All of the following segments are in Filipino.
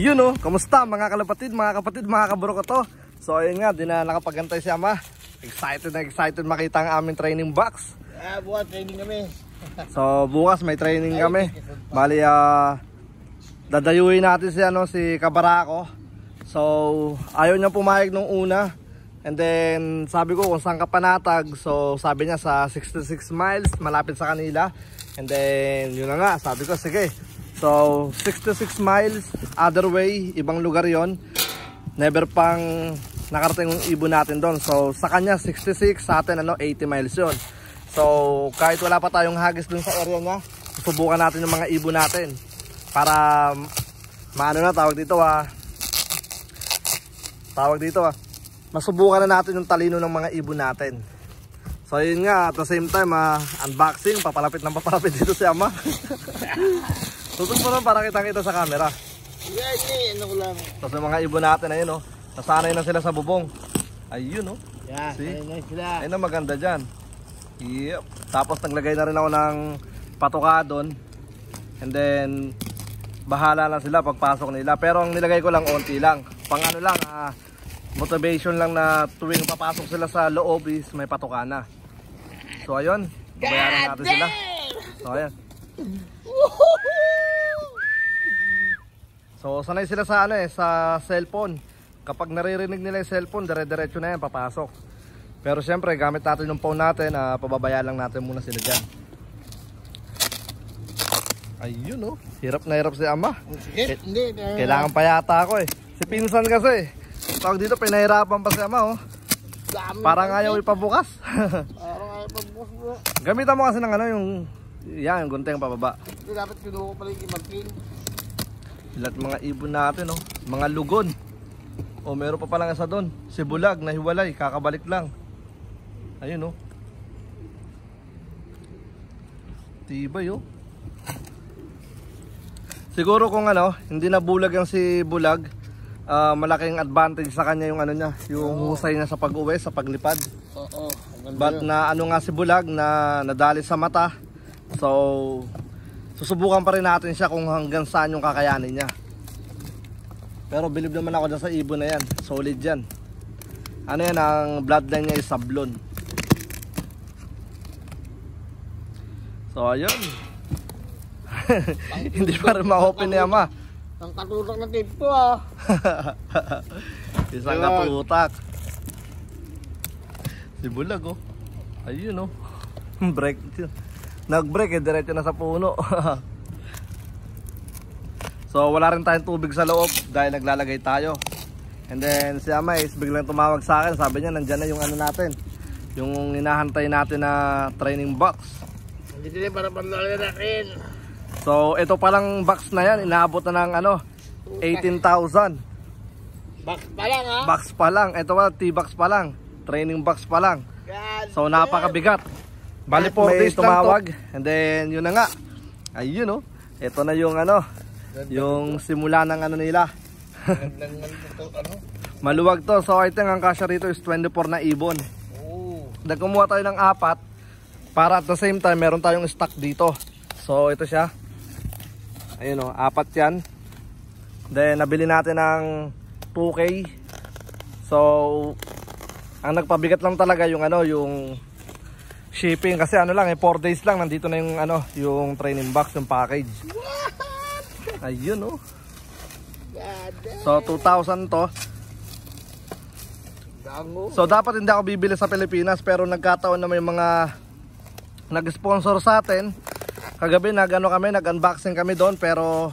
Yun oh, kamusta mga kalapatid, mga kapatid, mga kabro ko to So ayun nga, di na nakapagantay si Ama Excited na excited makita ang aming training box Ah, yeah, bukas training kami So bukas may training kami Bali, ah uh, dadayuhin natin si, ano, si Kabarako So ayaw niya pumayag nung una And then sabi ko kung saan ka panatag So sabi niya sa 66 miles malapit sa kanila And then yun na nga sabi ko sige So, 66 miles, other way, ibang lugar yon Never pang nakarating yung ibon natin doon. So, sa kanya 66, sa atin ano, 80 miles yon So, kahit wala pa tayong hagis doon sa area niya, susubukan natin yung mga ibon natin. Para, maano na, tawag dito ah. Tawag dito ah. Masubukan na natin yung talino ng mga ibon natin. So yun nga, at the same time, uh, unboxing, papalapit na papalapit dito si Ama. Tutok mo lang para kita kita sa camera. Yeah, yeah, ano ko lang. Tapos yung mga ibon natin, ayun oh. Nasanay na sila sa bubong. Ayun oh. Yeah, See? ayun na sila. Ayun ang maganda dyan. Yep. Tapos naglagay na rin ako ng patuka doon. And then, bahala na sila pagpasok nila. Pero ang nilagay ko lang, onti lang. Pang ano lang, ah, motivation lang na tuwing papasok sila sa loob is may patuka na. So ayun, babayaran natin sila. So ayun. Woohoo! So sanay sila sa ano eh, sa cellphone. Kapag naririnig nila yung cellphone, dire-diretso na yan, papasok. Pero siyempre, gamit natin yung phone natin, uh, ah, pababaya lang natin muna sila diyan. Ayun oh, hirap na hirap si ama. Oh, hindi, Kailangan pa yata ako eh. Si Pinsan kasi, tawag dito, pinahirapan pa si ama oh. Dami Parang ayaw ipabukas. Parang ayaw ipabukas Gamitan mo kasi ng ano yung, yan, yung gunting pababa. Hindi dapat kinuha ko pala yung magpin. Lahat mga ibon natin, oh. mga lugon. O oh, meron pa palang sa doon, sibulag, na hiwalay kakabalik lang. Ayun oh. Tibay oh. Siguro kung ano, hindi nabulag yung si Bulag, uh, malaking advantage sa kanya yung ano niya, yung Oo. husay niya sa pag-uwi, sa paglipad. Oo. But na ano nga si Bulag na nadali sa mata. So susubukan pa rin natin siya kung hanggang saan yung kakayanin niya pero believe naman ako dyan sa ibon na yan solid yan ano yan ang bloodline niya is sablon so ayun hindi pa rin ma-open ni ama ang katutak na tape ah isang katutak si bulag oh ayun oh break nagbreak eh, diretso na sa puno. so wala rin tayong tubig sa loob dahil naglalagay tayo. And then si Ama is biglang tumawag sa akin. Sabi niya nandiyan na yung ano natin. Yung hinahantay natin na training box. Hindi din para panalo natin. So ito palang box na yan. Inaabot na ng ano, 18,000. Box pa lang ha? Box pa lang. Ito pa, T-box pa lang. Training box pa lang. So napakabigat. Bali po days tumawag. And then yun na nga. Ayun oh. Ito na yung ano, yung simula ng ano nila. ano? ano? Maluwag to. So I think ang kasya rito is 24 na ibon. Oh. Nagkumuha tayo ng apat para at the same time meron tayong stock dito. So ito siya. Ayun oh, apat 'yan. Then nabili natin ng 2k. So ang nagpabigat lang talaga yung ano, yung shipping kasi ano lang eh 4 days lang nandito na yung ano yung training box yung package What? ayun oh so 2,000 to Dango. so dapat hindi ako bibili sa Pilipinas pero nagkataon na may mga nag-sponsor sa atin kagabi nagano kami nag-unboxing kami doon pero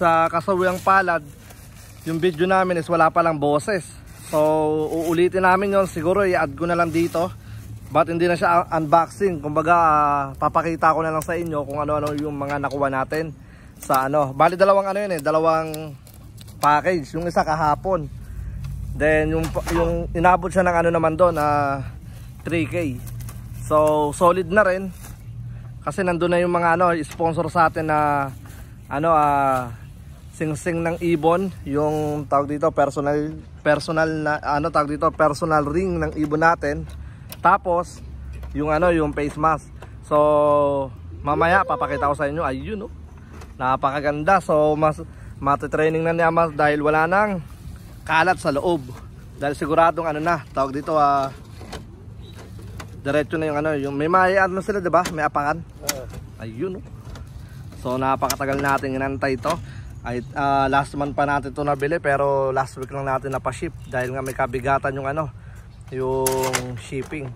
sa kasawiang palad yung video namin is wala palang boses so uulitin namin yon siguro i-add ko na lang dito But hindi na siya unboxing. Kumbaga, uh, papakita ko na lang sa inyo kung ano-ano yung mga nakuha natin sa ano. Bali dalawang ano yun eh, dalawang package. Yung isa kahapon. Then yung yung inabot siya ng ano naman doon na uh, 3k. So solid na rin. Kasi nandoon na yung mga ano sponsor sa atin na ano ah uh, singsing ng ibon yung tawag dito personal personal na ano tawag dito personal ring ng ibon natin tapos, yung ano, yung face mask. So, mamaya papakita ko sa inyo. Ayun, no? Oh. Napakaganda. So, mas matitraining na niya mas dahil wala nang kalat sa loob. Dahil siguradong ano na, tawag dito ah, diretso na yung ano, yung may may ano sila, 'di ba? May apakan. Ayun, no? Oh. So, napakatagal natin inantay ito. Ay, uh, last month pa natin ito nabili pero last week lang natin napaship dahil nga may kabigatan yung ano, yung shipping.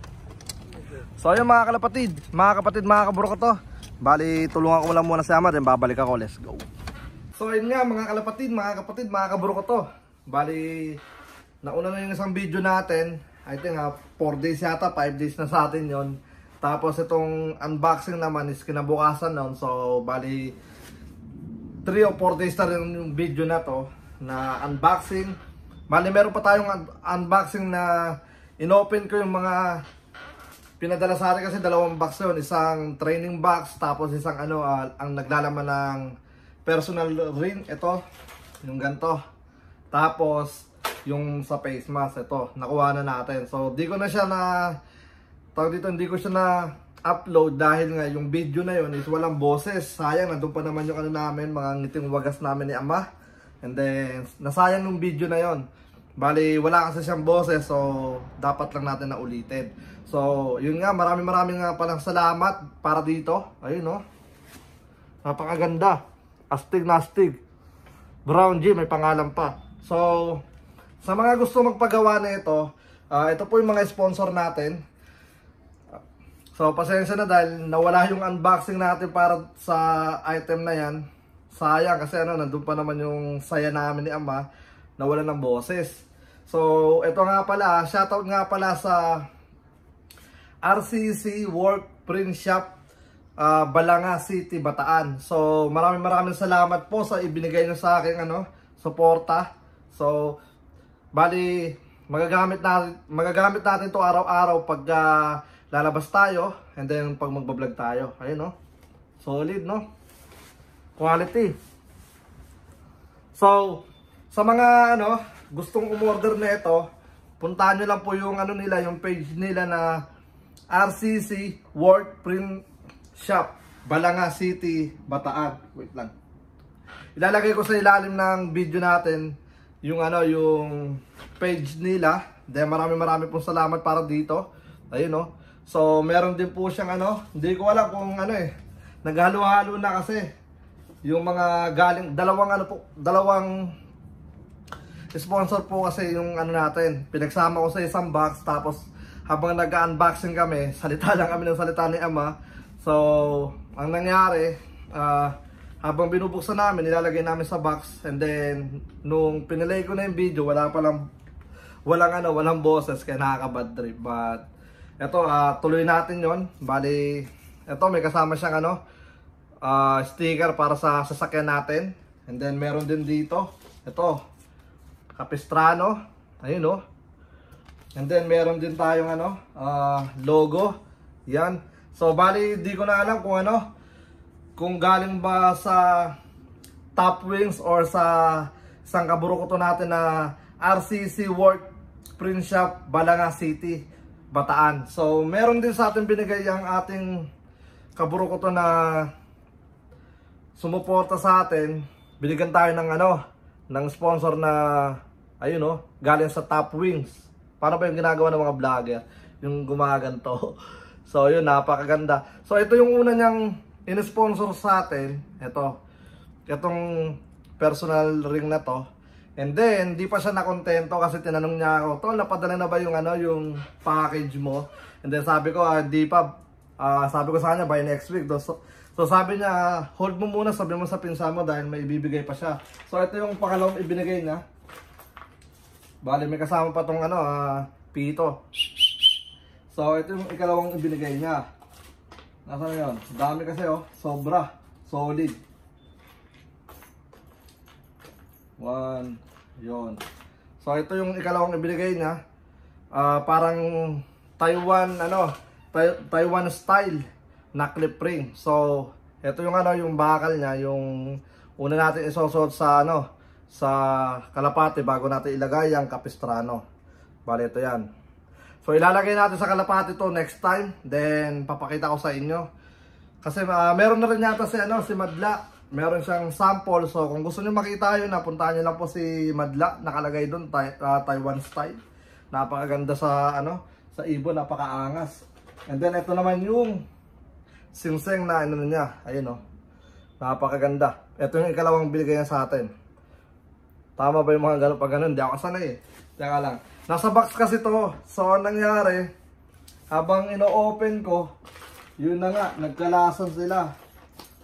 So ayun mga kalapatid, mga kapatid, mga kaburo ko to. Bali, tulungan ko lang muna si Amad, then babalik ako. Let's go. So ayun nga mga kalapatid, mga kapatid, mga kaburo ko to. Bali, nauna na yung isang video natin. I think ha, ah, 4 days yata, 5 days na sa atin yon. Tapos itong unboxing naman is kinabukasan nun. So bali, 3 or 4 days na rin yung video na to na unboxing. Bali, meron pa tayong un unboxing na Inopen ko yung mga pinadala sa akin kasi dalawang box yun. Isang training box, tapos isang ano, uh, ang naglalaman ng personal ring. Ito, yung ganto. Tapos, yung sa face mask, ito, nakuha na natin. So, di ko na siya na, tawag dito, hindi ko siya na upload dahil nga yung video na yun is walang boses. Sayang, nandun pa naman yung ano namin, mga ngiting wagas namin ni Ama. And then, nasayang yung video na yon Bali, wala kasi siyang boses, so dapat lang natin na ulitin. So, yun nga, maraming maraming nga palang salamat para dito. Ayun, no? Napakaganda. Astig na astig. Brown G, may pangalan pa. So, sa mga gusto magpagawa na ito, uh, ah, ito po yung mga sponsor natin. So, pasensya na dahil nawala yung unboxing natin para sa item na yan. Sayang kasi ano, nandun pa naman yung saya namin ni Ama, nawala ng boses. So, ito nga pala, shoutout nga pala sa RCC Work Print Shop uh, Balanga City, Bataan. So, maraming maraming salamat po sa ibinigay niyo sa akin ano, suporta. So, bali magagamit natin magagamit natin 'to araw-araw pag uh, lalabas tayo and then pag magba-vlog tayo. Ayun no. Solid no. Quality. So, sa mga ano, gustong umorder na ito, puntahan nyo lang po yung ano nila, yung page nila na RCC World Print Shop, Balanga City, Bataan. Wait lang. Ilalagay ko sa ilalim ng video natin yung ano, yung page nila. Dahil marami marami pong salamat para dito. Ayun no. So, meron din po siyang ano, hindi ko alam kung ano eh. Naghalo-halo na kasi yung mga galing dalawang ano po, dalawang Sponsor po kasi yung ano natin. Pinagsama ko sa isang box tapos habang nag-unboxing kami, salita lang kami ng salita ni Ama. So, ang nangyari, uh, habang binubuksan namin, nilalagay namin sa box and then nung pinilay ko na yung video, wala pa lang walang ano, walang boses kaya nakaka-bad trip. But eto, uh, tuloy natin 'yon. Bali, eto may kasama siyang ano, uh, sticker para sa sasakyan natin. And then meron din dito, eto Capistrano. Ayun oh. And then meron din tayong ano, uh, logo. Yan. So bali di ko na alam kung ano kung galing ba sa Top Wings or sa isang kaburukoto natin na RCC World Print Shop Balanga City, Bataan. So meron din sa atin binigay ang ating kaburukoto na sumuporta sa atin. Binigyan tayo ng ano, ng sponsor na Ayun oh, galing sa Top Wings. Para ba yung ginagawa ng mga vlogger? Yung gumaganto. So yun, napakaganda. So ito yung una niyang in-sponsor sa atin. Ito. Itong personal ring na to. And then, di pa siya nakontento kasi tinanong niya ako, Tol, napadala na ba yung, ano, yung package mo? And then sabi ko, ah, di pa. Ah, sabi ko sa kanya, by next week. So, So sabi niya, hold mo muna, sabi mo sa pinsan mo dahil may ibibigay pa siya. So ito yung pangalawang ibinigay niya. Bale, may kasama pa tong ano, uh, pito. So, ito yung ikalawang ibinigay niya. Nasaan yun? Dami kasi oh. Sobra. Solid. One. yon So, ito yung ikalawang ibinigay niya. Uh, parang Taiwan, ano, Taiwan style na clip ring. So, ito yung ano, yung bakal niya, yung una natin isosot sa ano, sa kalapate bago natin ilagay ang kapistrano. Bale, ito yan. So, ilalagay natin sa kalapate to next time. Then, papakita ko sa inyo. Kasi uh, meron na rin yata si, ano, si Madla. Meron siyang sample. So, kung gusto niyo makita yun, napuntahan niyo lang po si Madla. Nakalagay doon, uh, ah, Taiwan style. Napakaganda sa, ano, sa ibon. Napakaangas. And then, ito naman yung singseng na ano niya. Ayun, oh. Napakaganda. Ito yung ikalawang binigay niya sa atin. Tama ba yung mga ganun pag ganun? Hindi ako sanay eh. Teka lang. Nasa box kasi to. So, ang nangyari, habang ino-open ko, yun na nga, nagkalasan sila.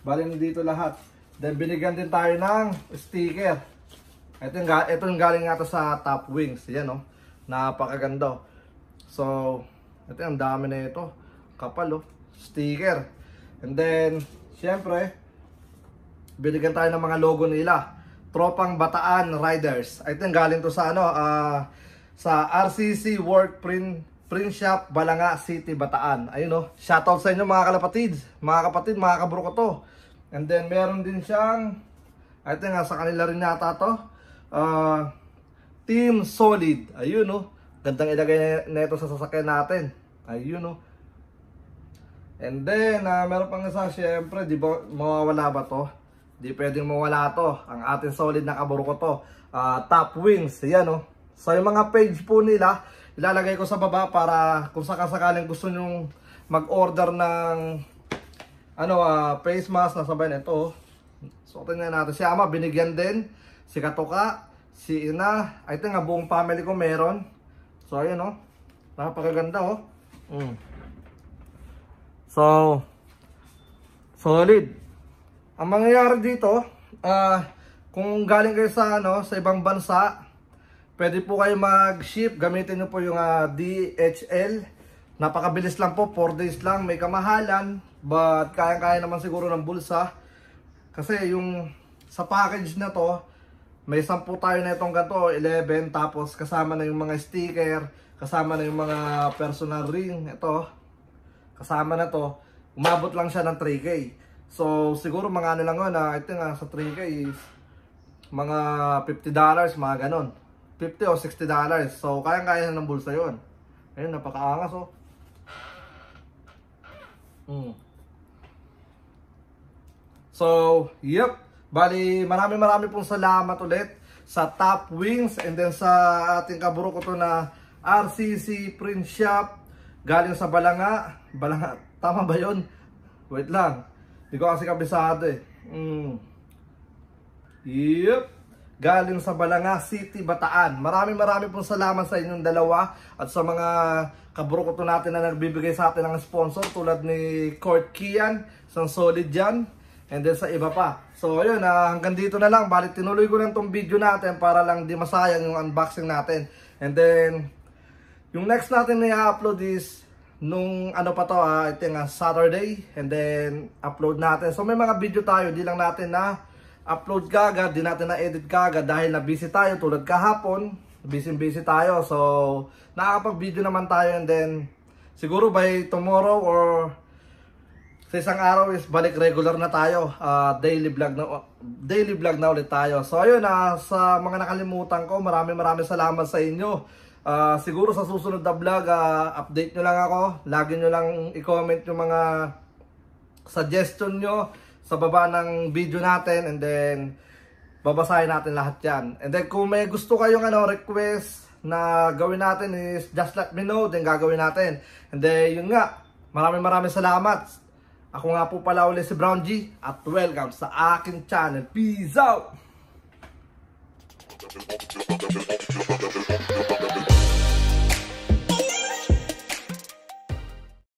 Baling dito lahat. Then, binigyan din tayo ng sticker. Ito yung, ito yung galing nga sa Top Wings. Yan o. Oh. Napakaganda. Oh. So, ito yung dami na ito. Kapal o. Oh. Sticker. And then, syempre, binigyan tayo ng mga logo nila. Tropang Bataan Riders. I think galing to sa ano, uh, sa RCC Work Print, Print Shop, Balanga City, Bataan. Ayun no, oh. shoutout sa inyo mga kalapatid, mga kapatid, mga kabro ko to. And then meron din siyang, I think ah, sa kanila rin nata to, uh, Team Solid. Ayun no, oh. gandang ilagay na ito sa sasakyan natin. Ayun no. Oh. And then, uh, meron pang isa, syempre, di ba, mawawala ba to? Di pwedeng mawala to. Ang atin solid na kaburuko to. Uh, top wings. Yan o. Oh. So yung mga page po nila, ilalagay ko sa baba para kung sakasakaling gusto nyong mag-order ng ano, uh, face mask. Nasabay na ito. Oh. So tingnan natin. Si Ama binigyan din. Si Katoka. Si Ina. I think nga buong family ko meron. So ayun o. Oh. Napakaganda o. Oh. Mm. So, solid. Ang mangyayari dito, uh, kung galing kayo sa ano sa ibang bansa, pwede po kayo mag-ship. Gamitin niyo po yung uh, ah, DHL. Napakabilis lang po, 4 days lang, may kamahalan, but kaya-kaya naman siguro ng bulsa. Kasi yung sa package na to, may 10 tayo na itong ganito, 11, tapos kasama na yung mga sticker, kasama na yung mga personal ring, ito, kasama na to, umabot lang siya ng 3K. So, siguro mga ano lang yun, uh, ito nga sa 3K is mga $50, mga ganon. 50 o 60 dollars. So, kayang-kaya ng bulsa yun. Ayun, napakaangas oh. Mm. So, yep. Bali, marami marami pong salamat ulit sa Top Wings and then sa ating kaburo ko to na RCC Print Shop galing sa Balanga. Balanga, tama ba yon Wait lang. Hindi ko kasi kabisado eh. Mm. Yep. Galing sa Balanga City, Bataan. Maraming maraming pong salamat sa inyong dalawa at sa mga kabrukoto natin na nagbibigay sa atin ng sponsor tulad ni Court Kian, isang solid yan. And then sa iba pa. So ayun, uh, ah, hanggang dito na lang. Balit tinuloy ko lang tong video natin para lang di masayang yung unboxing natin. And then, yung next natin na i-upload is nung ano pa to ah, ito nga ah, Saturday and then upload natin. So may mga video tayo, di lang natin na upload kaga, di natin na edit kaga dahil na busy tayo tulad kahapon, busy busy tayo. So nakakapag video naman tayo and then siguro by tomorrow or sa isang araw is balik regular na tayo, uh, daily vlog na daily vlog na ulit tayo. So ayun na uh, sa mga nakalimutan ko, maraming maraming salamat sa inyo. Uh, siguro sa susunod na vlog, uh, update nyo lang ako. Lagi nyo lang i-comment yung mga suggestion nyo sa baba ng video natin. And then, babasahin natin lahat yan. And then, kung may gusto kayong ano, request na gawin natin is just let me know. Then, gagawin natin. And then, yun nga. Maraming maraming salamat. Ako nga po pala ulit si Brown G. At welcome sa akin channel. Peace out!